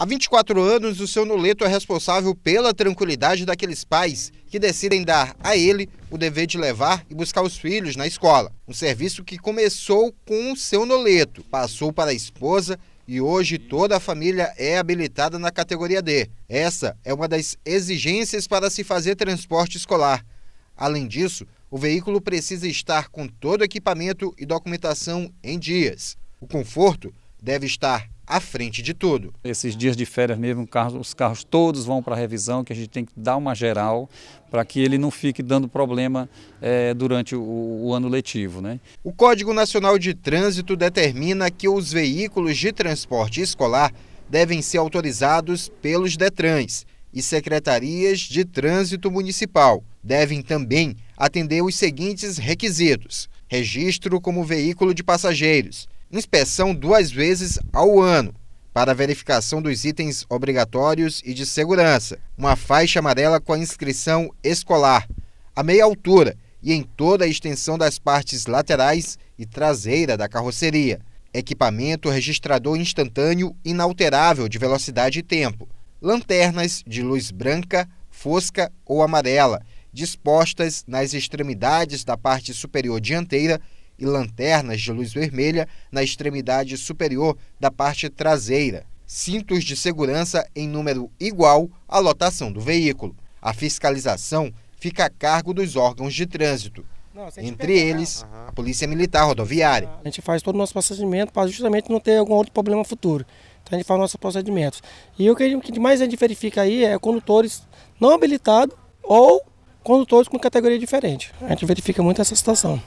Há 24 anos, o seu Noleto é responsável pela tranquilidade daqueles pais que decidem dar a ele o dever de levar e buscar os filhos na escola. Um serviço que começou com o seu Noleto, passou para a esposa e hoje toda a família é habilitada na categoria D. Essa é uma das exigências para se fazer transporte escolar. Além disso, o veículo precisa estar com todo equipamento e documentação em dias. O conforto deve estar à frente de tudo. Esses dias de férias mesmo, os carros todos vão para revisão, que a gente tem que dar uma geral para que ele não fique dando problema é, durante o, o, ano letivo. Né? O Código Nacional de Trânsito determina que os veículos de transporte escolar devem ser autorizados pelos DETRANs e secretarias de trânsito municipal. Devem também atender os seguintes requisitos: registro como veículo de passageiros inspeção duas vezes ao ano para verificação dos itens obrigatórios e de segurança, uma faixa amarela com a inscrição escolar, a meia altura e em toda a extensão das partes laterais e traseira da carroceria, equipamento registrador instantâneo inalterável de velocidade e tempo, lanternas de luz branca, fosca ou amarela, dispostas nas extremidades da parte superior dianteira e lanternas de luz vermelha na extremidade superior da parte traseira. Cintos de segurança em número igual à lotação do veículo. A fiscalização fica a cargo dos órgãos de trânsito. Não, entre eles, a Polícia Militar Rodoviária. A gente faz todo o nosso procedimento para justamente não ter algum outro problema futuro. Então a gente faz nossos procedimentos. E o que mais a gente verifica aí é condutores não habilitados ou condutores com categoria diferente. A gente verifica muito essa situação.